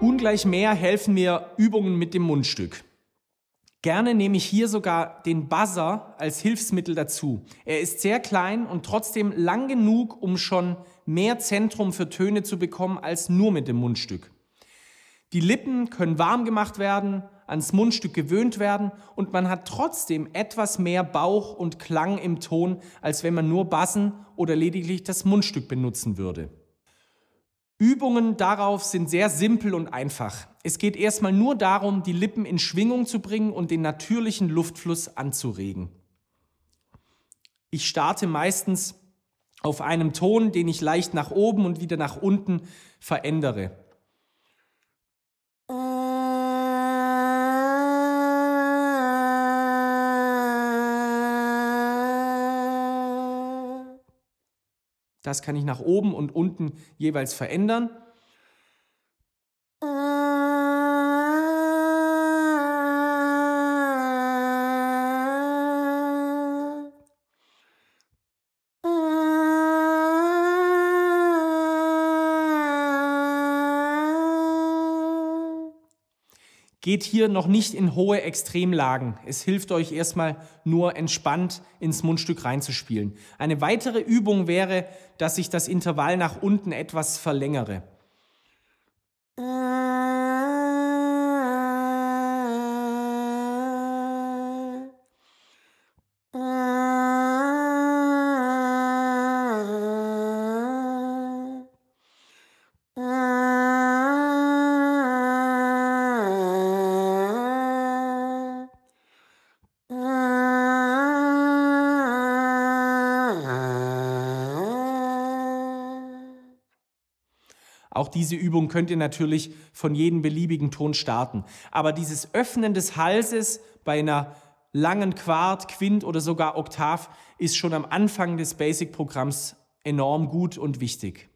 Ungleich mehr helfen mir Übungen mit dem Mundstück. Gerne nehme ich hier sogar den Buzzer als Hilfsmittel dazu. Er ist sehr klein und trotzdem lang genug, um schon mehr Zentrum für Töne zu bekommen als nur mit dem Mundstück. Die Lippen können warm gemacht werden, ans Mundstück gewöhnt werden und man hat trotzdem etwas mehr Bauch und Klang im Ton, als wenn man nur Bassen oder lediglich das Mundstück benutzen würde. Übungen darauf sind sehr simpel und einfach. Es geht erstmal nur darum, die Lippen in Schwingung zu bringen und den natürlichen Luftfluss anzuregen. Ich starte meistens auf einem Ton, den ich leicht nach oben und wieder nach unten verändere. Das kann ich nach oben und unten jeweils verändern. Geht hier noch nicht in hohe Extremlagen. Es hilft euch erstmal nur entspannt ins Mundstück reinzuspielen. Eine weitere Übung wäre, dass ich das Intervall nach unten etwas verlängere. Auch diese Übung könnt ihr natürlich von jedem beliebigen Ton starten. Aber dieses Öffnen des Halses bei einer langen Quart, Quint oder sogar Oktav ist schon am Anfang des Basic-Programms enorm gut und wichtig.